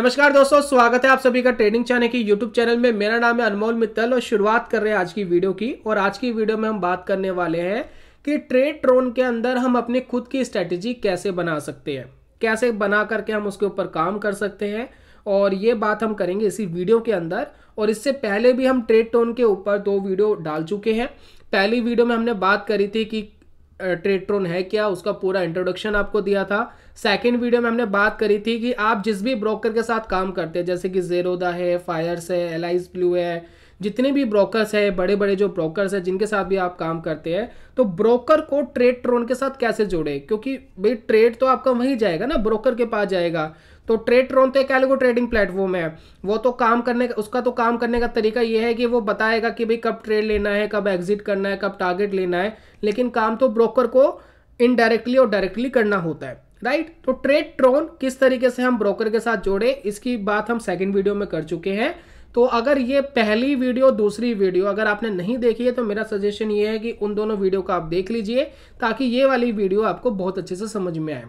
नमस्कार दोस्तों स्वागत है आप सभी का ट्रेडिंग चैनल की यूट्यूब चैनल में मेरा नाम है अनमोल मित्तल और शुरुआत कर रहे हैं आज की वीडियो की और आज की वीडियो में हम बात करने वाले हैं कि ट्रेड ट्रोन के अंदर हम अपनी खुद की स्ट्रेटेजी कैसे बना सकते हैं कैसे बना करके हम उसके ऊपर काम कर सकते हैं और ये बात हम करेंगे इसी वीडियो के अंदर और इससे पहले भी हम ट्रेड ट्रोन के ऊपर दो वीडियो डाल चुके हैं पहली वीडियो में हमने बात करी थी कि ट्रेड ट्रोन है क्या उसका पूरा इंट्रोडक्शन आपको दिया था सेकेंड वीडियो में हमने बात करी थी कि आप जिस भी ब्रोकर के साथ काम करते हैं जैसे कि जेरोदा है फायर्स है एल ब्लू है जितने भी ब्रोकर्स हैं बड़े बड़े जो ब्रोकर्स हैं जिनके साथ भी आप काम करते हैं तो ब्रोकर को ट्रेड ट्रोन के साथ कैसे जोड़े क्योंकि भाई ट्रेड तो आपका वहीं जाएगा ना ब्रोकर के पास जाएगा तो ट्रेड ट्रोन तो एक अलग ट्रेडिंग प्लेटफॉर्म है वो तो काम करने का उसका तो काम करने का तरीका ये है कि वो बताएगा कि भाई कब ट्रेड लेना है कब एग्जिट करना है कब टारगेट लेना है लेकिन काम तो ब्रोकर को इनडायरेक्टली और डायरेक्टली करना होता है राइट तो ट्रेड ट्रोन किस तरीके से हम ब्रोकर के साथ जोड़े इसकी बात हम सेकंड वीडियो में कर चुके हैं तो अगर ये पहली वीडियो दूसरी वीडियो अगर आपने नहीं देखी है तो मेरा सजेशन ये है कि उन दोनों वीडियो का आप देख लीजिए ताकि ये वाली वीडियो आपको बहुत अच्छे से समझ में आए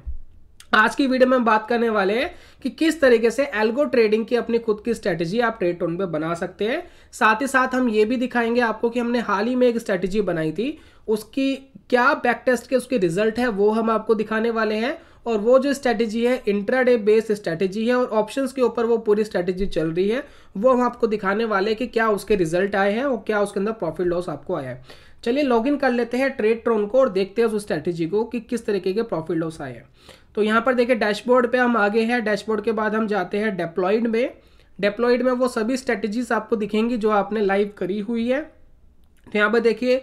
आज की वीडियो में हम बात करने वाले हैं कि किस तरीके से एल्गो ट्रेडिंग की अपनी खुद की स्ट्रेटजी आप ट्रेड टोन पे बना सकते हैं साथ ही साथ हम ये भी दिखाएंगे आपको कि हमने हाल ही में एक स्ट्रेटजी बनाई थी उसकी क्या बैक टेस्ट के उसके रिजल्ट है वो हम आपको दिखाने वाले हैं और वो जो स्ट्रेटेजी है इंट्राडे बेस्ड स्ट्रेटेजी है और ऑप्शंस के ऊपर वो पूरी स्ट्रेटेजी चल रही है वो हम आपको दिखाने वाले हैं कि क्या उसके रिजल्ट आए हैं और क्या उसके अंदर प्रॉफिट लॉस आपको आया है चलिए लॉगिन कर लेते हैं ट्रेड ट्रोन को और देखते हैं उस स्ट्रेटेजी को कि किस तरीके के प्रॉफिट लॉस आए हैं तो यहाँ पर देखिए डैशबोर्ड पे हम आगे हैं डैशबोर्ड के बाद हम जाते हैं डेप्लॉइड में डेप्लॉइड में वो सभी स्ट्रेटजीज आपको दिखेंगी जो आपने लाइव करी हुई है तो यहाँ पर देखिए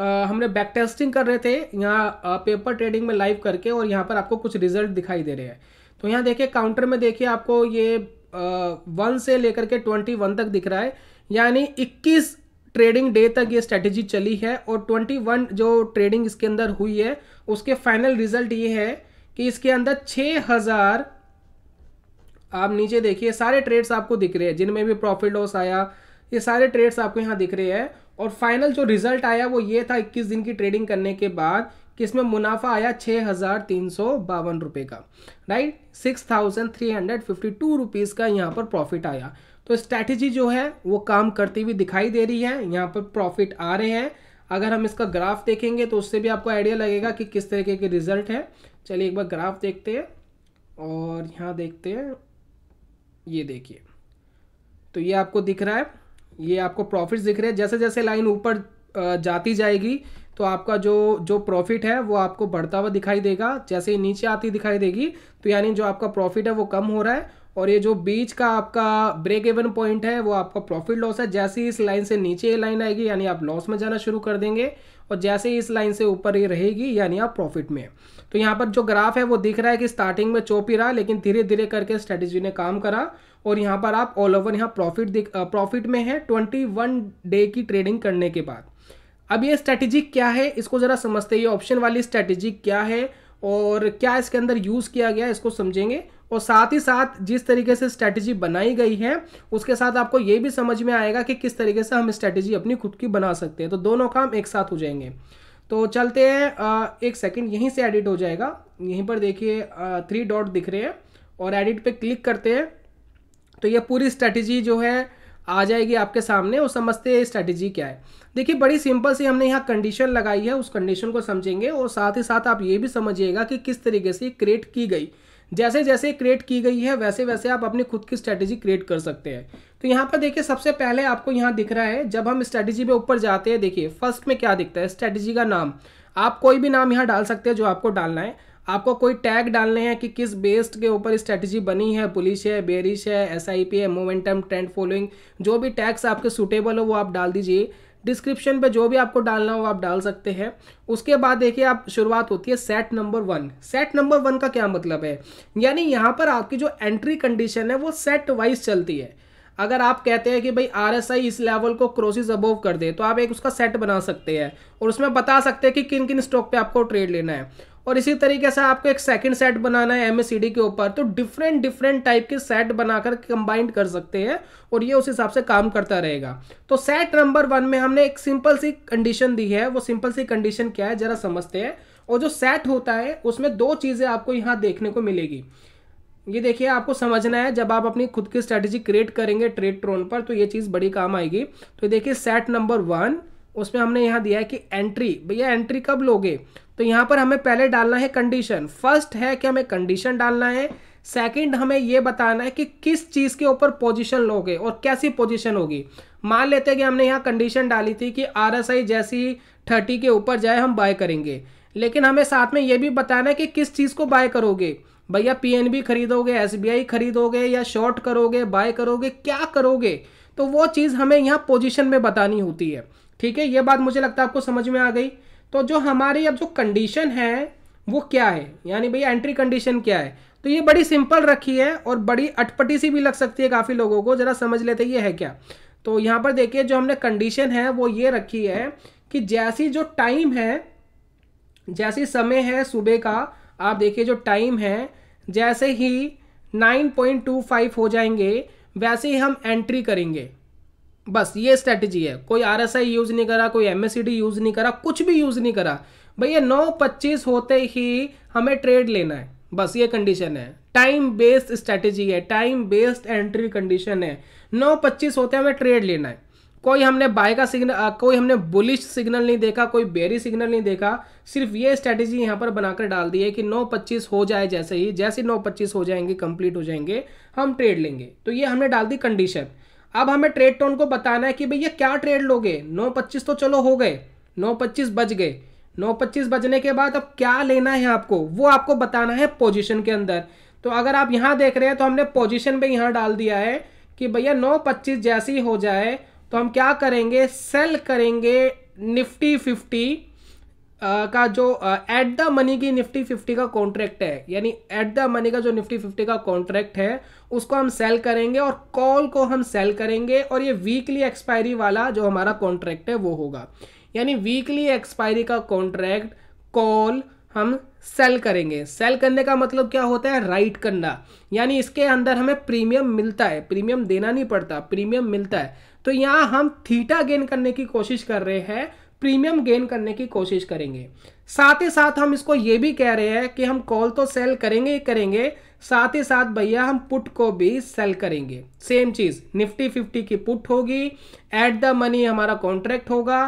हमने बैक टेस्टिंग कर रहे थे यहाँ पेपर ट्रेडिंग में लाइव करके और यहाँ पर आपको कुछ रिजल्ट दिखाई दे रहे हैं तो यहाँ देखिए काउंटर में देखिए आपको ये वन से लेकर के ट्वेंटी वन तक दिख रहा है यानी इक्कीस ट्रेडिंग डे तक ये स्ट्रेटजी चली है और ट्वेंटी वन जो ट्रेडिंग इसके अंदर हुई है उसके फाइनल रिजल्ट ये है कि इसके अंदर छ हज़ार आप नीचे देखिए सारे ट्रेड्स आपको दिख रहे हैं जिनमें भी प्रॉफिट लॉस आया ये सारे ट्रेड्स आपको यहाँ दिख रहे हैं और फाइनल जो रिजल्ट आया वो ये था 21 दिन की ट्रेडिंग करने के बाद कि इसमें मुनाफा आया छः हज़ार तीन सौ बावन रुपये का right six thousand three hundred fifty two rupees का यहाँ पर प्रॉफिट आया तो स्ट्रैटेजी जो है वो काम करती हुई दिखाई दे रही है यहाँ पर प्रॉफिट आ रहे हैं अगर हम इसका ग्राफ देखेंगे तो उससे भी आपको आइडिया लगेगा कि किस तरीके के रिजल्ट है चलिए एक बार ग्राफ देखते हैं और यहाँ देखते हैं ये देखिए तो ये आपको दिख रहा है ये आपको प्रॉफिट्स दिख रहे हैं जैसे जैसे लाइन ऊपर जाती जाएगी तो आपका जो जो प्रॉफिट है वो आपको बढ़ता हुआ दिखाई देगा जैसे ही नीचे आती दिखाई देगी तो यानी जो आपका प्रॉफिट है वो कम हो रहा है और ये जो बीच का आपका ब्रेक इवन पॉइंट है वो आपका प्रॉफिट लॉस है जैसे ही इस लाइन से नीचे ये लाइन आएगी यानी आप लॉस में जाना शुरू कर देंगे और जैसे ही इस लाइन से ऊपर ही रहेगी यानी आप प्रॉफिट में तो यहाँ पर जो ग्राफ है वो दिख रहा है कि स्टार्टिंग में चौप ही रहा लेकिन धीरे धीरे करके स्ट्रेटेजी ने काम करा और यहाँ पर आप ऑल ओवर यहाँ प्रॉफिट प्रॉफिट में है ट्वेंटी वन डे की ट्रेडिंग करने के बाद अब ये स्ट्रेटेजी क्या है इसको ज़रा समझते ये ऑप्शन वाली स्ट्रेटेजी क्या है और क्या इसके अंदर यूज़ किया गया इसको समझेंगे और साथ ही साथ जिस तरीके से स्ट्रैटेजी बनाई गई है उसके साथ आपको ये भी समझ में आएगा कि किस तरीके से हम स्ट्रैटेजी अपनी खुद की बना सकते हैं तो दोनों काम एक साथ हो जाएंगे तो चलते हैं एक सेकंड यहीं से एडिट हो जाएगा यहीं पर देखिए थ्री डॉट दिख रहे हैं और एडिट पे क्लिक करते हैं तो ये पूरी स्ट्रैटेजी जो है आ जाएगी आपके सामने और समझते हैं स्ट्रैटेजी क्या है देखिए बड़ी सिंपल सी हमने यहाँ कंडीशन लगाई है उस कंडीशन को समझेंगे और साथ ही साथ आप ये भी समझिएगा कि किस तरीके से क्रिएट की गई जैसे जैसे क्रिएट की गई है वैसे वैसे आप अपनी खुद की स्ट्रैटेजी क्रिएट कर सकते हैं तो यहाँ पर देखिए सबसे पहले आपको यहाँ दिख रहा है जब हम स्ट्रैटेजी पे ऊपर जाते हैं देखिए फर्स्ट में क्या दिखता है स्ट्रैटेजी का नाम आप कोई भी नाम यहाँ डाल सकते हैं जो आपको डालना है आपको कोई टैग डालने हैं कि किस बेस्ड के ऊपर स्ट्रैटेजी बनी है पुलिस है बेरिश है एस है मोमेंटम ट्रेंड फॉलोइंग जो भी टैग्स आपके सूटेबल हो वो आप डाल दीजिए डिस्क्रिप्शन पे जो भी आपको डालना हो आप डाल सकते हैं उसके बाद देखिए आप शुरुआत होती है set number one set number one का क्या मतलब है यानी यहाँ पर आपकी जो एंट्री कंडीशन है वो सेट वाइज चलती है अगर आप कहते हैं कि भाई आर इस लेवल को क्रोसिस अबोव कर दे तो आप एक उसका सेट बना सकते हैं और उसमें बता सकते हैं कि किन किन स्टॉक पे आपको ट्रेड लेना है और इसी तरीके से आपको एक सेकंड सेट बनाना है एम के ऊपर तो डिफरेंट डिफरेंट टाइप के सेट बनाकर कंबाइंड कर सकते हैं और ये उस हिसाब से काम करता रहेगा तो सेट नंबर वन में हमने एक सिंपल सी कंडीशन दी है वो सिंपल सी कंडीशन क्या है जरा समझते हैं और जो सेट होता है उसमें दो चीज़ें आपको यहाँ देखने को मिलेगी ये देखिए आपको समझना है जब आप अपनी खुद की स्ट्रैटेजी क्रिएट करेंगे ट्रेड ट्रोन पर तो ये चीज़ बड़ी काम आएगी तो देखिए सेट नंबर वन उसमें हमने यहाँ दिया है कि एंट्री भैया एंट्री कब लोगे तो यहाँ पर हमें पहले डालना है कंडीशन फर्स्ट है कि हमें कंडीशन डालना है सेकंड हमें यह बताना है कि किस चीज़ के ऊपर पोजीशन लोगे और कैसी पोजीशन होगी मान लेते हैं कि हमने यहाँ कंडीशन डाली थी कि आई जैसी थर्टी के ऊपर जाए हम बाय करेंगे लेकिन हमें साथ में ये भी बताना है कि किस चीज़ को बाय करोगे भैया बी खरीदोगे आई खरीदोगे या शॉर्ट करोगे बाय करोगे क्या करोगे तो वो चीज़ हमें यहाँ पोजिशन में बतानी होती है ठीक है ये बात मुझे लगता है आपको समझ में आ गई तो जो हमारी अब जो कंडीशन है वो क्या है यानी भैया एंट्री कंडीशन क्या है तो ये बड़ी सिंपल रखी है और बड़ी अटपटी सी भी लग सकती है काफ़ी लोगों को ज़रा समझ लेते ये है क्या तो यहाँ पर देखिए जो हमने कंडीशन है वो ये रखी है कि जैसी जो टाइम है जैसी समय है सुबह का आप देखिए जो टाइम है जैसे ही 9.25 हो जाएंगे वैसे ही हम एंट्री करेंगे बस ये स्ट्रैटेजी है कोई आर एस आई यूज़ नहीं करा कोई M S C D use नहीं करा कुछ भी यूज़ नहीं करा भैया नौ पच्चीस होते ही हमें ट्रेड लेना है बस ये कंडीशन है टाइम बेस्ड स्ट्रैटेजी है टाइम बेस्ड एंट्री कंडीशन है नौ पच्चीस होते हमें ट्रेड लेना है कोई हमने बाय का सिग्नल कोई हमने बुलिश सिग्नल नहीं देखा कोई बेरी सिग्नल नहीं देखा सिर्फ ये स्ट्रैटेजी यहाँ पर बनाकर डाल दी है कि नौ पच्चीस हो जाए जैसे ही जैसे नौ पच्चीस हो जाएंगे कंप्लीट हो जाएंगे हम ट्रेड लेंगे तो ये हमने डाल दी कंडीशन अब हमें ट्रेड टोन को बताना है कि भैया क्या ट्रेड लोगे नौ पच्चीस तो चलो हो गए नौ पच्चीस बज गए नौ पच्चीस बजने के बाद अब क्या लेना है आपको वो आपको बताना है पोजिशन के अंदर तो अगर आप यहाँ देख रहे हैं तो हमने पोजिशन पर यहाँ डाल दिया है कि भैया नौ पच्चीस जैसी हो जाए तो हम क्या करेंगे सेल करेंगे निफ्टी फिफ्टी का जो एट द मनी की निफ्टी फिफ्टी का कॉन्ट्रैक्ट है यानी एट द मनी का जो निफ्टी फिफ्टी का कॉन्ट्रैक्ट है उसको हम सेल करेंगे और कॉल को हम सेल करेंगे और ये वीकली एक्सपायरी वाला जो हमारा कॉन्ट्रैक्ट है वो होगा यानी वीकली एक्सपायरी का कॉन्ट्रैक्ट कॉल हम सेल करेंगे सेल करने का मतलब क्या होता है राइट करना यानी इसके अंदर हमें प्रीमियम मिलता है प्रीमियम देना नहीं पड़ता प्रीमियम मिलता है तो यहाँ हम थीटा गेन करने की कोशिश कर रहे हैं प्रीमियम गेन करने की कोशिश करेंगे साथ ही साथ हम इसको ये भी कह रहे हैं कि हम कॉल तो सेल करेंगे ही करेंगे साथ ही साथ भैया हम पुट को भी सेल करेंगे सेम चीज़ निफ्टी फिफ्टी की पुट होगी एट द मनी हमारा कॉन्ट्रैक्ट होगा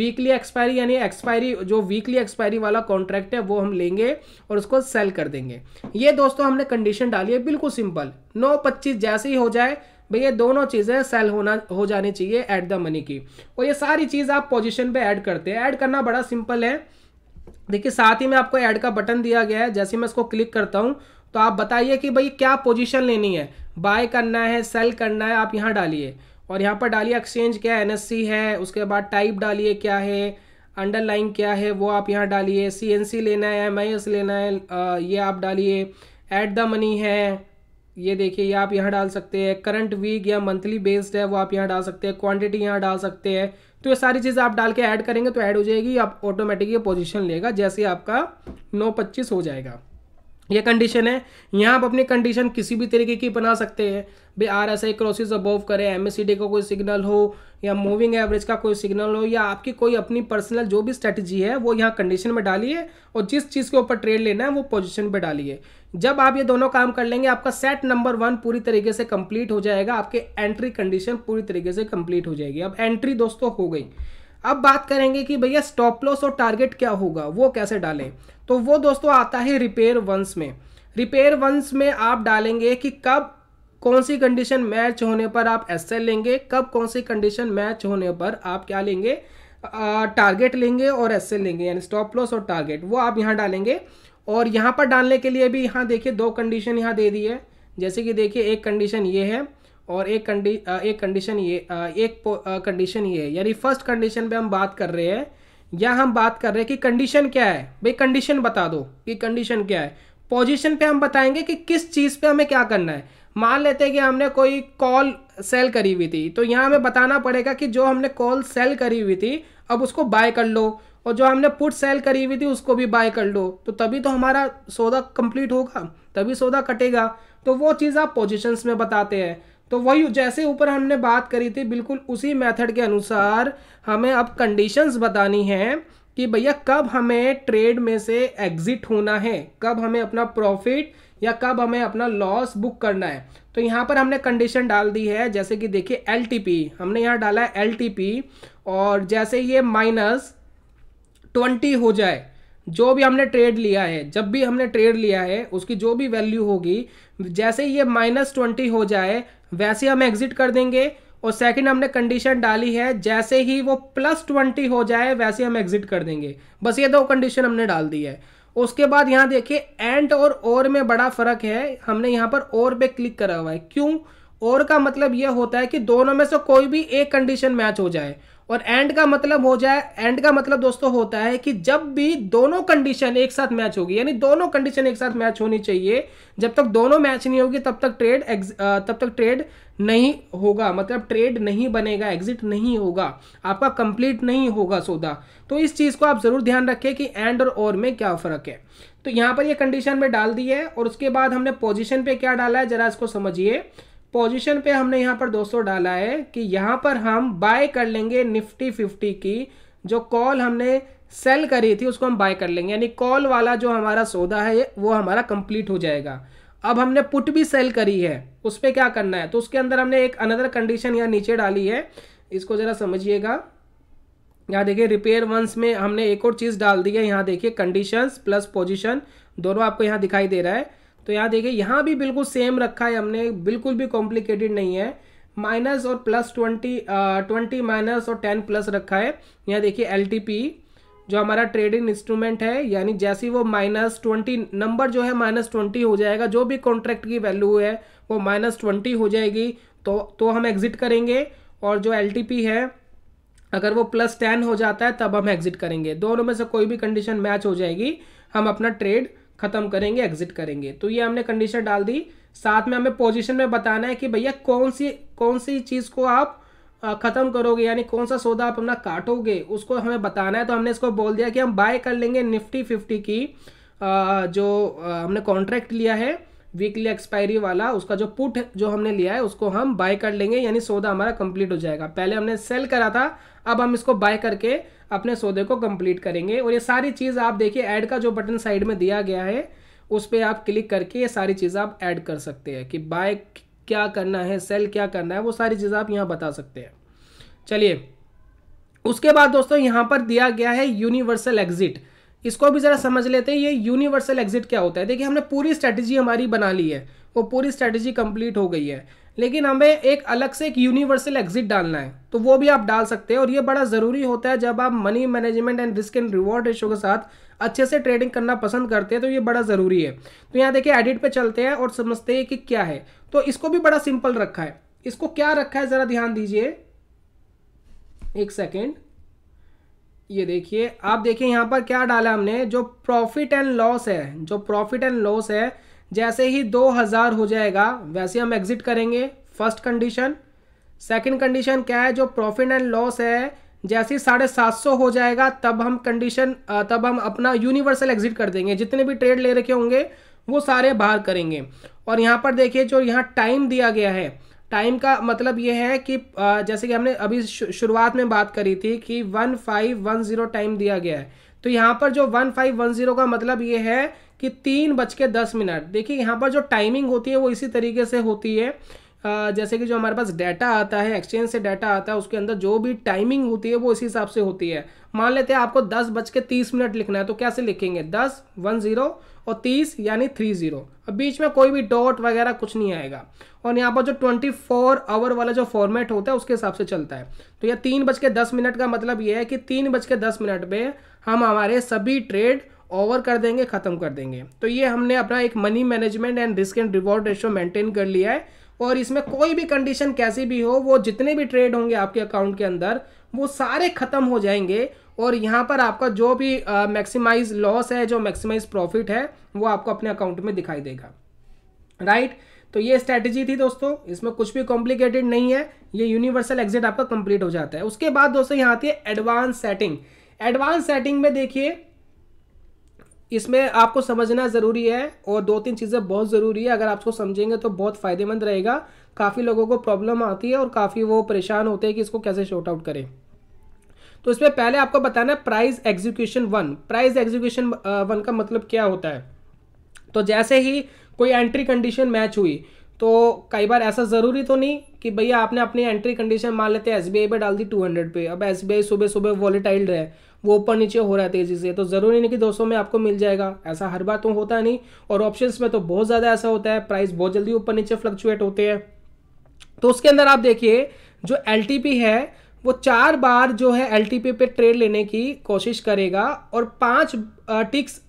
वीकली एक्सपायरी यानी एक्सपायरी जो वीकली एक्सपायरी वाला कॉन्ट्रैक्ट है वो हम लेंगे और उसको सेल कर देंगे ये दोस्तों हमने कंडीशन डाली है बिल्कुल सिंपल नौ पच्चीस जैसे ही हो जाए भैया दोनों चीज़ें सेल होना हो जानी चाहिए एट द मनी की और ये सारी चीज़ आप पोजिशन पर ऐड करते हैं ऐड करना बड़ा सिंपल है देखिए साथ ही में आपको ऐड का बटन दिया गया है जैसे मैं इसको क्लिक करता हूँ तो आप बताइए कि भाई क्या पोजीशन लेनी है बाय करना है सेल करना है आप यहाँ डालिए और यहाँ पर डालिए एक्सचेंज क्या है एनएससी है उसके बाद टाइप डालिए क्या है अंडरलाइन क्या है वो आप यहाँ डालिए सीएनसी लेना है एम लेना है ये आप डालिए एट द मनी है ये देखिए ये आप यहाँ डाल सकते हैं करंट वीक या मंथली बेस्ड है वो आप यहाँ डाल सकते हैं क्वांटिटी यहाँ डाल सकते हैं तो ये सारी चीज़ें आप डाल के ऐड करेंगे तो ऐड हो जाएगी आप ऑटोमेटिक ये पोजिशन लेगा जैसे आपका नौ पच्चीस हो जाएगा ये कंडीशन है यहाँ आप अपनी कंडीशन किसी भी तरीके की बना सकते हैं भाई R S I crosses above करें एम एस सी डी का कोई सिग्नल हो या मूविंग एवरेज का कोई सिग्नल हो या आपकी कोई अपनी पर्सनल जो भी स्ट्रेटजी है वो यहाँ कंडीशन में डालिए और जिस चीज़ के ऊपर ट्रेड लेना है वो पोजिशन पर डालिए जब आप ये दोनों काम कर लेंगे आपका सेट नंबर वन पूरी तरीके से कंप्लीट हो जाएगा आपके एंट्री कंडीशन पूरी तरीके से कंप्लीट हो जाएगी अब एंट्री दोस्तों हो गई अब बात करेंगे कि भैया स्टॉप लॉस और टारगेट क्या होगा वो कैसे डालें तो वो दोस्तों आता है रिपेयर वंस में रिपेयर वंस में आप डालेंगे कि कब कौन सी कंडीशन मैच होने पर आप एस लेंगे कब कौन सी कंडीशन मैच होने पर आप क्या लेंगे टारगेट लेंगे और एस लेंगे यानी स्टॉप लॉस और टारगेट वो आप यहाँ डालेंगे और यहाँ पर डालने के लिए भी यहाँ देखिए दो कंडीशन यहाँ दे दी है जैसे कि देखिए एक कंडीशन ये है और एक कंडी एक कंडीशन ये एक कंडीशन ये है यानी फर्स्ट कंडीशन पे हम बात कर रहे हैं या हम बात कर रहे हैं कि कंडीशन क्या है भाई कंडीशन बता दो कि कंडीशन क्या है पोजीशन पे हम बताएंगे कि किस चीज़ पे हमें क्या करना है मान लेते हैं कि हमने कोई कॉल सेल करी हुई थी तो यहाँ हमें बताना पड़ेगा कि जो हमने कॉल सेल करी हुई थी अब उसको बाय कर लो और जो हमने पुट सेल करी हुई थी उसको भी बाय कर लो तो तभी तो हमारा सौदा कंप्लीट होगा तभी सौदा कटेगा तो वो चीज़ आप पोजिशंस में बताते हैं तो वही जैसे ऊपर हमने बात करी थी बिल्कुल उसी मेथड के अनुसार हमें अब कंडीशंस बतानी है कि भैया कब हमें ट्रेड में से एग्जिट होना है कब हमें अपना प्रॉफिट या कब हमें अपना लॉस बुक करना है तो यहाँ पर हमने कंडीशन डाल दी है जैसे कि देखिए एल हमने यहाँ डाला है एल और जैसे ये माइनस ट्वेंटी हो जाए जो भी हमने ट्रेड लिया है जब भी हमने ट्रेड लिया है उसकी जो भी वैल्यू होगी जैसे ये माइनस ट्वेंटी हो जाए वैसे हम एग्जिट कर देंगे और सेकंड हमने कंडीशन डाली है जैसे ही वो प्लस ट्वेंटी हो जाए वैसे हम एग्जिट कर देंगे बस ये दो कंडीशन हमने डाल दी है उसके बाद यहाँ देखिए एंड और और में बड़ा फर्क है हमने यहाँ पर और पे क्लिक करा हुआ है क्यों और का मतलब यह होता है कि दोनों में से कोई भी एक कंडीशन मैच हो जाए और एंड का मतलब हो जाए एंड का मतलब दोस्तों होता है कि जब भी दोनों कंडीशन एक साथ मैच होगी यानी दोनों कंडीशन एक साथ मैच होनी चाहिए जब तक दोनों मैच नहीं होगी तब तक ट्रेड तब तक ट्रेड नहीं होगा मतलब ट्रेड नहीं बनेगा एग्जिट नहीं होगा आपका कंप्लीट नहीं होगा सौदा तो इस चीज़ को आप ज़रूर ध्यान रखें कि एंड और और में क्या फ़र्क है तो यहाँ पर ये कंडीशन में डाल दी है और उसके बाद हमने पोजीशन पे क्या डाला है जरा इसको समझिए पोजीशन पे हमने यहाँ पर 200 डाला है कि यहाँ पर हम बाय कर लेंगे निफ्टी 50 की जो कॉल हमने सेल करी थी उसको हम बाय कर लेंगे यानी कॉल वाला जो हमारा सौदा है वो हमारा कंप्लीट हो जाएगा अब हमने पुट भी सेल करी है उस पर क्या करना है तो उसके अंदर हमने एक अनदर कंडीशन यहाँ नीचे डाली है इसको ज़रा समझिएगा यहाँ देखिए रिपेयर वंस में हमने एक और चीज़ डाल दी है यहाँ देखिए कंडीशंस प्लस पोजीशन दोनों आपको यहाँ दिखाई दे रहा है तो यहाँ देखिए यहाँ भी बिल्कुल सेम रखा है हमने बिल्कुल भी कॉम्प्लिकेटेड नहीं है माइनस और प्लस ट्वेंटी ट्वेंटी माइनस और टेन प्लस रखा है यहाँ देखिए एल जो हमारा ट्रेडिंग इंस्ट्रूमेंट है यानी जैसे वो माइनस ट्वेंटी नंबर जो है माइनस ट्वेंटी हो जाएगा जो भी कॉन्ट्रैक्ट की वैल्यू है वो माइनस ट्वेंटी हो जाएगी तो तो हम एग्ज़िट करेंगे और जो एल है अगर वो प्लस टेन हो जाता है तब हम एग्ज़िट करेंगे दोनों में से कोई भी कंडीशन मैच हो जाएगी हम अपना ट्रेड खत्म करेंगे एग्जिट करेंगे तो ये हमने कंडीशन डाल दी साथ में हमें पोजीशन में बताना है कि भैया कौन सी कौन सी चीज़ को आप ख़त्म करोगे यानी कौन सा सौदा आप अपना काटोगे उसको हमें बताना है तो हमने इसको बोल दिया कि हम बाय कर लेंगे निफ्टी फिफ्टी की जो हमने कॉन्ट्रैक्ट लिया है वीकली एक्सपायरी वाला उसका जो पुट जो हमने लिया है उसको हम बाय कर लेंगे यानी सौदा हमारा कंप्लीट हो जाएगा पहले हमने सेल करा था अब हम इसको बाय करके अपने सौदे को कंप्लीट करेंगे और ये सारी चीज़ आप देखिए ऐड का जो बटन साइड में दिया गया है उस पर आप क्लिक करके ये सारी चीज़ आप ऐड कर सकते हैं कि बाय क्या करना है सेल क्या करना है वो सारी चीज़ आप यहाँ बता सकते हैं चलिए उसके बाद दोस्तों यहाँ पर दिया गया है यूनिवर्सल एग्जिट इसको भी ज़रा समझ लेते हैं ये यूनिवर्सल एग्जिट क्या होता है देखिए हमने पूरी स्ट्रेटजी हमारी बना ली है वो पूरी स्ट्रेटेजी कंप्लीट हो गई है लेकिन हमें एक अलग से एक यूनिवर्सल एग्जिट डालना है तो वो भी आप डाल सकते हैं और ये बड़ा ज़रूरी होता है जब आप money management and risk and reward ratio के साथ अच्छे से ट्रेडिंग करना पसंद करते हैं तो ये बड़ा ज़रूरी है तो यहाँ देखिए एडिट पे चलते हैं और समझते हैं कि क्या है तो इसको भी बड़ा सिंपल रखा है इसको क्या रखा है ज़रा ध्यान दीजिए एक सेकेंड ये देखिए आप देखिए यहाँ पर क्या डाला हमने जो प्रॉफिट एंड लॉस है जो प्रॉफिट एंड लॉस है जैसे ही 2000 हो जाएगा वैसे हम एग्जिट करेंगे फर्स्ट कंडीशन सेकंड कंडीशन क्या है जो प्रॉफिट एंड लॉस है जैसे ही साढ़े सात सौ हो जाएगा तब हम कंडीशन तब हम अपना यूनिवर्सल एग्जिट कर देंगे जितने भी ट्रेड ले रखे होंगे वो सारे बाहर करेंगे और यहाँ पर देखिए जो यहाँ टाइम दिया गया है टाइम का मतलब ये है कि जैसे कि हमने अभी शुरुआत में बात करी थी कि one five one zero time दिया गया है तो यहाँ पर जो वन फाइव वन ज़ीरो का मतलब ये है कि तीन बज के दस मिनट देखिए यहाँ पर जो टाइमिंग होती है वो इसी तरीके से होती है जैसे कि जो हमारे पास डाटा आता है एक्सचेंज से डाटा आता है उसके अंदर जो भी टाइमिंग होती है वो इसी हिसाब से होती है मान लेते हैं आपको दस बज के तीस मिनट लिखना है तो कैसे लिखेंगे दस वन ज़ीरो और तीस यानी थ्री ज़ीरो अब बीच में कोई भी डॉट वगैरह कुछ नहीं आएगा और यहाँ पर जो ट्वेंटी फोर आवर वाला जो फॉर्मेट होता है उसके हिसाब से चलता है तो यह तीन बज के दस मिनट का मतलब यह है कि तीन बज के दस मिनट में हम हमारे सभी ट्रेड ओवर कर देंगे ख़त्म कर देंगे तो ये हमने अपना एक money management and risk and reward ratio maintain कर लिया है और इसमें कोई भी कंडीशन कैसी भी हो वो जितने भी ट्रेड होंगे आपके अकाउंट के अंदर वो सारे ख़त्म हो जाएंगे और यहाँ पर आपका जो भी मैक्सिमाइज लॉस है जो मैक्सिमाइज प्रॉफिट है वो आपको अपने अकाउंट में दिखाई देगा राइट right? तो ये स्ट्रैटेजी थी दोस्तों इसमें कुछ भी कॉम्प्लिकेटेड नहीं है ये यूनिवर्सल एग्जिट आपका कंप्लीट हो जाता है उसके बाद दोस्तों यहाँ आती है एडवांस सेटिंग एडवांस सेटिंग में देखिए इसमें आपको समझना ज़रूरी है और दो तीन चीज़ें बहुत ज़रूरी है अगर आपको समझेंगे तो बहुत फ़ायदेमंद रहेगा काफ़ी लोगों को प्रॉब्लम आती है और काफ़ी वो परेशान होते हैं कि इसको कैसे शॉर्ट आउट करें तो इसमें पहले आपको बताना है price execution one price execution one का मतलब क्या होता है तो जैसे ही कोई एंट्री कंडीशन मैच हुई तो कई बार ऐसा ज़रूरी तो नहीं कि भैया आपने अपनी एंट्री कंडीशन मान लेते हैं एस पे डाल दी 200 पे अब एस सुबह सुबह वॉलीटाइल रहे वो ऊपर नीचे हो रहा है तेज़ी से तो ज़रूरी नहीं कि 200 में आपको मिल जाएगा ऐसा हर बार तो होता नहीं और ऑप्शंस में तो बहुत ज़्यादा ऐसा होता है प्राइस बहुत जल्दी ऊपर नीचे फ्लक्चुएट होते हैं तो उसके अंदर आप देखिए जो एल है वो चार बार जो है एल पे ट्रेड लेने की कोशिश करेगा और पाँच टिक्स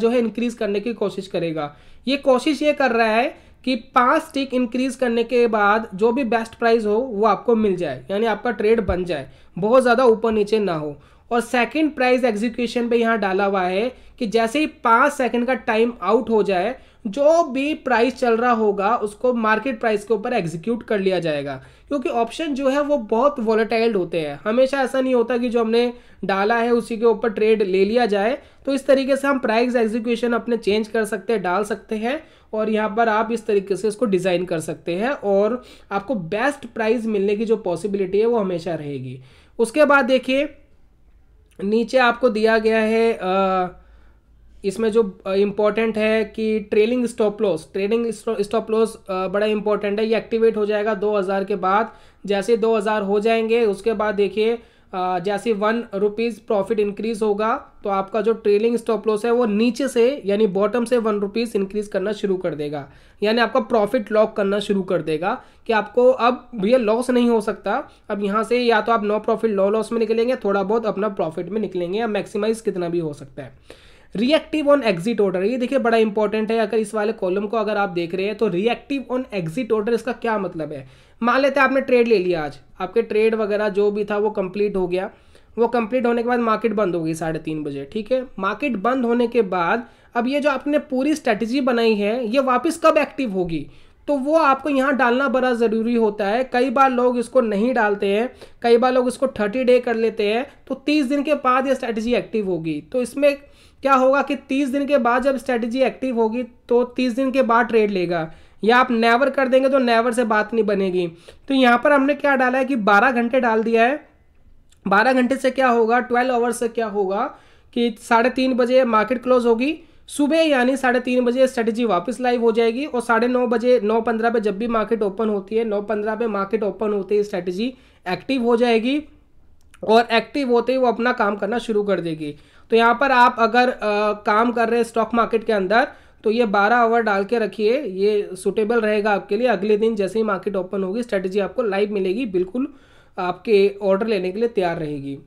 जो है इंक्रीज करने की कोशिश करेगा ये कोशिश ये कर रहा है कि पांच स्टिक इंक्रीज करने के बाद जो भी बेस्ट प्राइस हो वो आपको मिल जाए यानी आपका ट्रेड बन जाए बहुत ज़्यादा ऊपर नीचे ना हो और सेकंड प्राइस एग्जीक्यूशन पे यहाँ डाला हुआ है कि जैसे ही पाँच सेकंड का टाइम आउट हो जाए जो भी प्राइस चल रहा होगा उसको मार्केट प्राइस के ऊपर एग्जीक्यूट कर लिया जाएगा क्योंकि ऑप्शन जो है वो बहुत वॉलेटाइल्ड होते हैं हमेशा ऐसा नहीं होता कि जो हमने डाला है उसी के ऊपर ट्रेड ले लिया जाए तो इस तरीके से हम प्राइस एग्जीक्यूशन अपने चेंज कर सकते हैं डाल सकते हैं और यहाँ पर आप इस तरीके से इसको डिज़ाइन कर सकते हैं और आपको बेस्ट प्राइस मिलने की जो पॉसिबिलिटी है वो हमेशा रहेगी उसके बाद देखिए नीचे आपको दिया गया है आ, इसमें जो इम्पॉर्टेंट है कि trailing stop loss trailing stop loss बड़ा इंपॉर्टेंट है ये एक्टिवेट हो जाएगा 2000 के बाद जैसे 2000 हो जाएंगे उसके बाद देखिए जैसे वन रुपीज़ प्रॉफिट इंक्रीज होगा तो आपका जो ट्रेलिंग स्टॉप लॉस है वो नीचे से यानी बॉटम से वन रुपीज़ इंक्रीज करना शुरू कर देगा यानी आपका प्रॉफिट लॉक करना शुरू कर देगा कि आपको अब भैया लॉस नहीं हो सकता अब यहाँ से या तो आप नो प्रॉफिट लो लॉस में निकलेंगे थोड़ा बहुत अपना प्रॉफिट में निकलेंगे या मैक्सिमाइज कितना भी हो सकता है रिएक्टिव ऑन एग्जिट ऑर्डर ये देखिए बड़ा इंपॉर्टेंट है अगर इस वाले कॉलम को अगर आप देख रहे हैं तो रिएक्टिव ऑन एग्जिट ऑर्डर इसका क्या मतलब है मान लेते हैं आपने ट्रेड ले लिया आज आपके ट्रेड वगैरह जो भी था वो कंप्लीट हो गया वो कंप्लीट होने के बाद मार्केट बंद हो गई साढ़े तीन बजे ठीक है मार्केट बंद होने के बाद अब ये जो आपने पूरी स्ट्रेटजी बनाई है ये वापस कब एक्टिव होगी तो वो आपको यहाँ डालना बड़ा ज़रूरी होता है कई बार लोग इसको नहीं डालते हैं कई बार लोग इसको थर्टी डे कर लेते हैं तो तीस दिन के बाद ये स्ट्रैटेजी एक्टिव होगी तो इसमें क्या होगा कि तीस दिन के बाद जब स्ट्रेटजी एक्टिव होगी तो तीस दिन के बाद ट्रेड लेगा या आप नेवर कर देंगे तो नेवर से बात नहीं बनेगी तो यहाँ पर हमने क्या डाला है कि बारह घंटे डाल दिया है बारह घंटे से क्या होगा ट्वेल्व आवर्स से क्या होगा कि साढ़े तीन बजे मार्केट क्लोज होगी सुबह यानी साढ़े तीन बजे स्ट्रेटजी वापस लाइव हो जाएगी और साढ़े नौ बजे नौ पंद्रह पे जब भी मार्केट ओपन होती है नौ पंद्रह पे मार्केट ओपन होती है स्ट्रेटजी एक्टिव हो जाएगी और एक्टिव होते ही वो अपना काम करना शुरू कर देगी तो यहाँ पर आप अगर आ, काम कर रहे हैं स्टॉक मार्केट के अंदर तो ये 12 आवर डाल के रखिए ये सुटेबल रहेगा आपके लिए अगले दिन जैसे ही मार्केट ओपन होगी स्ट्रेटजी आपको लाइव मिलेगी बिल्कुल आपके ऑर्डर लेने के लिए तैयार रहेगी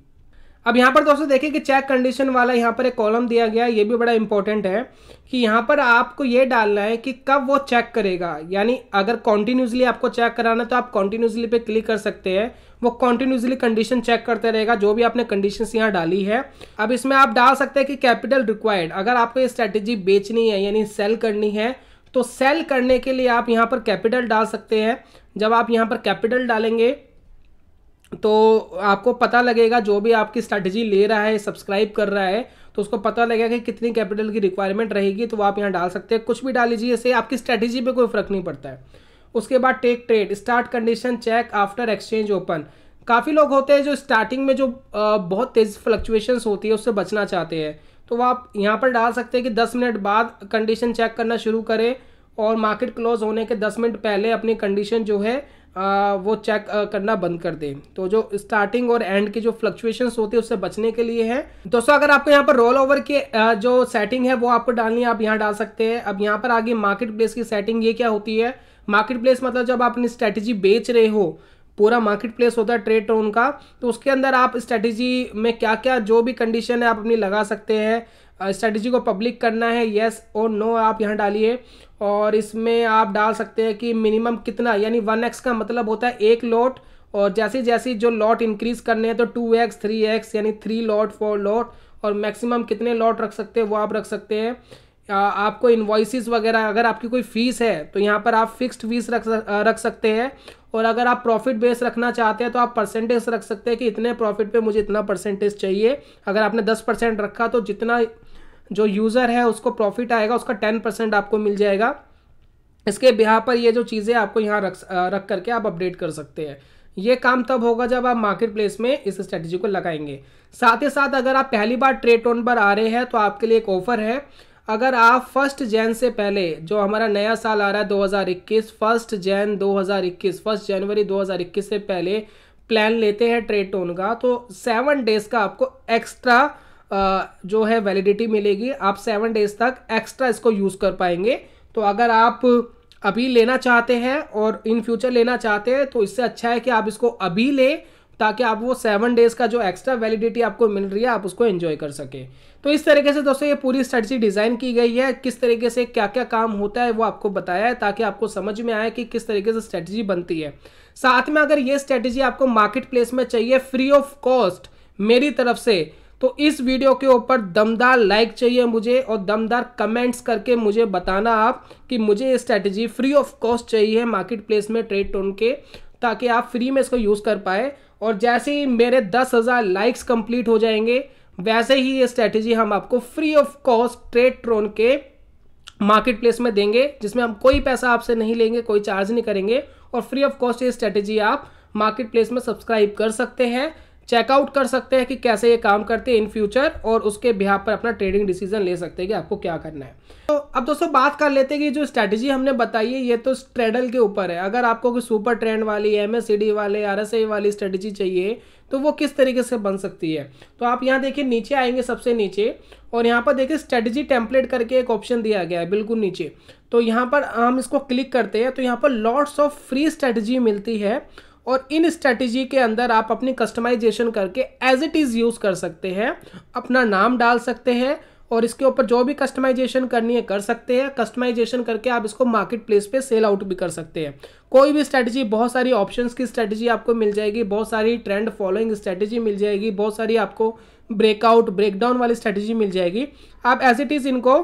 अब यहाँ पर दोस्तों देखिए कि चेक कंडीशन वाला यहाँ पर एक कॉलम दिया गया ये भी बड़ा इंपॉर्टेंट है कि यहाँ पर आपको ये डालना है कि कब वो चेक करेगा यानी अगर कॉन्टीन्यूसली आपको चेक कराना तो आप कॉन्टीन्यूसली पे क्लिक कर सकते हैं वो कॉन्टीन्यूसली कंडीशन चेक करते रहेगा जो भी आपने कंडीशन यहाँ डाली है अब इसमें आप डाल सकते हैं कि कैपिटल रिक्वायर्ड अगर आपको ये स्ट्रैटेजी बेचनी है यानी सेल करनी है तो सेल करने के लिए आप यहाँ पर कैपिटल डाल सकते हैं जब आप यहाँ पर कैपिटल डालेंगे तो आपको पता लगेगा जो भी आपकी स्ट्रैटेजी ले रहा है सब्सक्राइब कर रहा है तो उसको पता लगेगा कि कितनी कैपिटल की रिक्वायरमेंट रहेगी तो आप यहाँ डाल सकते हैं कुछ भी डाल लीजिए इससे आपकी स्ट्रैटेजी पे कोई फर्क नहीं पड़ता है उसके बाद take trade start condition check after exchange open काफ़ी लोग होते हैं जो स्टार्टिंग में जो बहुत तेज़ फ्लक्चुएशन होती है उससे बचना चाहते हैं तो आप यहाँ पर डाल सकते हैं कि दस मिनट बाद कंडीशन चेक करना शुरू करें और मार्केट क्लोज होने के दस मिनट पहले अपनी कंडीशन जो है वो चेक करना बंद कर दें तो जो स्टार्टिंग और एंड के जो फ्लक्चुएशंस होते हैं उससे बचने के लिए है दोस्तों अगर आपको यहाँ पर रोल ओवर के जो सेटिंग है वो आपको डालनी है आप यहाँ डाल सकते हैं अब यहाँ पर आगे मार्केट प्लेस की सेटिंग ये क्या होती है मार्केट प्लेस मतलब जब आप अपनी स्ट्रेटेजी बेच रहे हो पूरा मार्केट प्लेस होता है ट्रेड टोन का तो उसके अंदर आप स्ट्रेटेजी में क्या क्या जो भी कंडीशन है आप अपनी लगा सकते हैं स्ट्रेटेजी को पब्लिक करना है येस और नो आप यहाँ डालिए और इसमें आप डाल सकते हैं कि मिनिमम कितना यानी वन एक्स का मतलब होता है एक लॉट और जैसे जैसे जो लॉट इंक्रीज करने हैं तो टू एक्स थ्री एक्स यानी थ्री लॉट फोर लॉट और मैक्सिमम कितने लॉट रख सकते हैं वो आप रख सकते हैं आपको इन्वाइसिस वगैरह अगर आपकी कोई फ़ीस है तो यहाँ पर आप फिक्स्ड फीस रख रख सकते हैं और अगर आप प्रॉफिट बेस रखना चाहते हैं तो आप परसेंटेज रख सकते हैं कि इतने प्रॉफिट पे मुझे इतना परसेंटेज चाहिए अगर आपने दस परसेंट रखा तो जितना जो यूज़र है उसको प्रॉफिट आएगा उसका टेन परसेंट आपको मिल जाएगा इसके बिहार पर ये जो चीज़ें आपको यहाँ रख रख करके आप अपडेट कर सकते हैं ये काम तब होगा जब आप मार्केट प्लेस में इस स्ट्रेटजी को लगाएंगे साथ ही साथ अगर आप पहली बार ट्रेड टोन पर आ रहे हैं तो आपके लिए एक ऑफर है अगर आप फर्स्ट जैन से पहले जो हमारा नया साल आ रहा है 2021 फर्स्ट जैन 2021 फर्स्ट जनवरी 2021 से पहले प्लान लेते हैं ट्रेड टोन का तो सेवन डेज का आपको एक्स्ट्रा जो है वैलिडिटी मिलेगी आप सेवन डेज तक एक्स्ट्रा इसको यूज़ कर पाएंगे तो अगर आप अभी लेना चाहते हैं और इन फ्यूचर लेना चाहते हैं तो इससे अच्छा है कि आप इसको अभी लें ताकि आप वो सेवन डेज़ का जो एक्स्ट्रा वैलिडिटी आपको मिल रही है आप उसको एंजॉय कर सके तो इस तरीके से दोस्तों ये पूरी स्ट्रेटजी डिज़ाइन की गई है किस तरीके से क्या क्या काम होता है वो आपको बताया है ताकि आपको समझ में आए कि किस तरीके से स्ट्रेटजी बनती है साथ में अगर ये स्ट्रेटजी आपको मार्केट प्लेस में चाहिए फ्री ऑफ कॉस्ट मेरी तरफ से तो इस वीडियो के ऊपर दमदार लाइक चाहिए मुझे और दमदार कमेंट्स करके मुझे बताना आप कि मुझे ये स्ट्रैटेजी फ्री ऑफ कॉस्ट चाहिए मार्केट प्लेस में ट्रेड टोन के ताकि आप फ्री में इसको यूज़ कर पाए और जैसे ही मेरे दस हज़ार लाइक्स कंप्लीट हो जाएंगे वैसे ही ये स्ट्रैटेजी हम आपको free of cost Tradetron के मार्केट प्लेस में देंगे जिसमें हम कोई पैसा आपसे नहीं लेंगे कोई चार्ज नहीं करेंगे और फ्री ऑफ कॉस्ट ये स्ट्रैटेजी आप मार्केट प्लेस में सब्सक्राइब कर सकते हैं चेकआउट कर सकते हैं कि कैसे ये काम करते हैं इन फ्यूचर और उसके बिहार पर अपना ट्रेडिंग डिसीजन ले सकते हैं कि आपको क्या करना है तो अब दोस्तों बात कर लेते हैं कि जो स्ट्रैटेजी हमने बताई है ये तो ट्रेडल के ऊपर है अगर आपको कोई सुपर ट्रेंड वाली एम वाले आर वाली स्ट्रेटजी चाहिए तो वो किस तरीके से बन सकती है तो आप यहाँ देखिए नीचे आएंगे सबसे नीचे और यहाँ पर देखिए स्ट्रेटजी टेम्पलेट करके एक ऑप्शन दिया गया है बिल्कुल नीचे तो यहाँ पर हम इसको क्लिक करते हैं तो यहाँ पर लॉट्स ऑफ फ्री स्ट्रेटजी मिलती है और इन स्ट्रेटजी के अंदर आप अपनी कस्टमाइजेशन करके एज इट इज़ यूज़ कर सकते हैं अपना नाम डाल सकते हैं और इसके ऊपर जो भी कस्टमाइजेशन करनी है कर सकते हैं कस्टमाइजेशन करके आप इसको मार्केट प्लेस पे सेल आउट भी कर सकते हैं कोई भी स्ट्रैटेजी बहुत सारी ऑप्शंस की स्ट्रैटेजी आपको मिल जाएगी बहुत सारी ट्रेंड फॉलोइंग स्ट्रैटेजी मिल जाएगी बहुत सारी आपको ब्रेकआउट ब्रेकडाउन वाली स्ट्रैटेजी मिल जाएगी आप एज इट इज़ इनको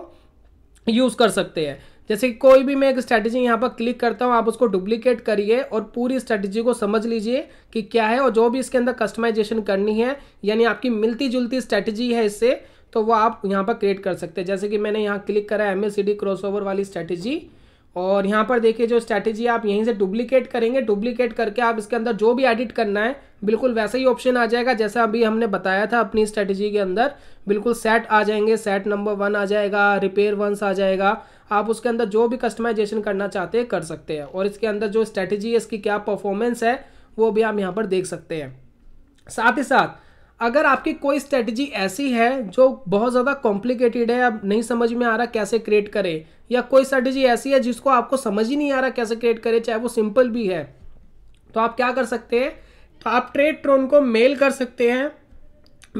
यूज़ कर सकते हैं जैसे कि कोई भी मैं एक स्ट्रैटेजी यहाँ पर क्लिक करता हूँ आप उसको डुप्लीकेट करिए और पूरी स्ट्रैटेजी को समझ लीजिए कि क्या है और जो भी इसके अंदर कस्टमाइजेशन करनी है यानी आपकी मिलती जुलती स्ट्रैटेजी है इससे तो वो आप यहाँ पर क्रिएट कर सकते हैं जैसे कि मैंने यहाँ क्लिक करा है एम एस ओवर वाली स्ट्रैटेजी और यहाँ पर देखिए जो स्ट्रैटेजी आप यहीं से डुप्लीकेट करेंगे डुप्लीकेट करके आप इसके अंदर जो भी एडिट करना है बिल्कुल वैसा ही ऑप्शन आ जाएगा जैसा अभी हमने बताया था अपनी स्ट्रैटेजी के अंदर बिल्कुल सेट आ जाएंगे सेट नंबर वन आ जाएगा रिपेयर वंस आ जाएगा आप उसके अंदर जो भी कस्टमाइजेशन करना चाहते हैं कर सकते हैं और इसके अंदर जो स्ट्रैटेजी है इसकी क्या परफॉर्मेंस है वो भी आप यहाँ पर देख सकते हैं साथ ही साथ अगर आपकी कोई स्ट्रेटजी ऐसी है जो बहुत ज़्यादा कॉम्प्लिकेटेड है आप नहीं समझ में आ रहा कैसे क्रिएट करें या कोई स्ट्रेटजी ऐसी है जिसको आपको समझ ही नहीं आ रहा कैसे क्रिएट करें चाहे वो सिंपल भी है तो आप क्या कर सकते हैं तो आप ट्रेड ट्रोन को मेल कर सकते हैं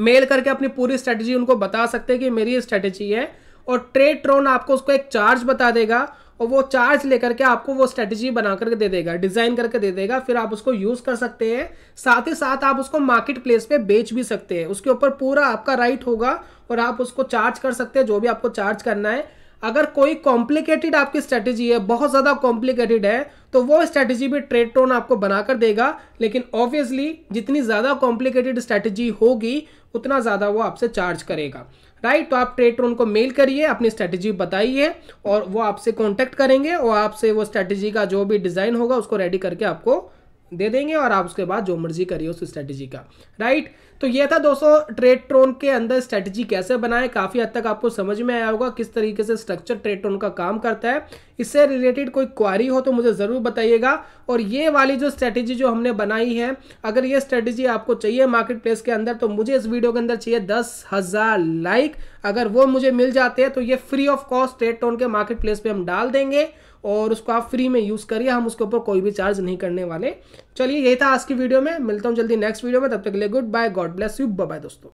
मेल करके अपनी पूरी स्ट्रेटजी उनको बता सकते हैं कि मेरी ये स्ट्रेटजी है और ट्रेड ट्रोन आपको उसको एक चार्ज बता देगा और वो चार्ज लेकर के आपको वो स्ट्रेटजी बना करके दे देगा डिजाइन करके दे देगा फिर आप उसको यूज कर सकते हैं साथ ही साथ आप उसको मार्केट प्लेस पे बेच भी सकते हैं उसके ऊपर पूरा आपका राइट होगा और आप उसको चार्ज कर सकते हैं जो भी आपको चार्ज करना है अगर कोई कॉम्प्लिकेटेड आपकी स्ट्रैटेजी है बहुत ज़्यादा कॉम्प्लिकेटेड है तो वो स्ट्रेटेजी भी ट्रेड टोन आपको बनाकर देगा लेकिन ऑब्वियसली जितनी ज़्यादा कॉम्प्लिकेटेड स्ट्रैटेजी होगी उतना ज़्यादा वो आपसे चार्ज करेगा राइट right? तो आप ट्रेड टोन को मेल करिए अपनी स्ट्रेटेजी बताइए और वो आपसे कॉन्टैक्ट करेंगे और आपसे वो स्ट्रेटेजी का जो भी डिज़ाइन होगा उसको रेडी करके आपको दे देंगे और आप उसके बाद जो मर्जी करिए उस स्ट्रेटजी का राइट तो ये था दोस्तों ट्रेड ट्रोन के अंदर स्ट्रेटजी कैसे बनाए काफ़ी हद तक आपको समझ में आया होगा किस तरीके से स्ट्रक्चर ट्रेड ट्रोन का काम करता है इससे रिलेटेड कोई क्वारी हो तो मुझे ज़रूर बताइएगा और ये वाली जो स्ट्रेटजी जो हमने बनाई है अगर ये स्ट्रेटजी आपको चाहिए मार्केट प्लेस के अंदर तो मुझे इस वीडियो के अंदर चाहिए दस हज़ार लाइक अगर वो मुझे मिल जाते हैं तो ये free of cost Tradetron के मार्केट प्लेस पर हम डाल देंगे और उसको आप फ्री में यूज़ करिए हम उसके ऊपर कोई भी चार्ज नहीं करने वाले चलिए यही था आज की वीडियो में मिलता हूँ जल्दी नेक्स्ट वीडियो में तब तक के लिए good bye God bless you bye दोस्तों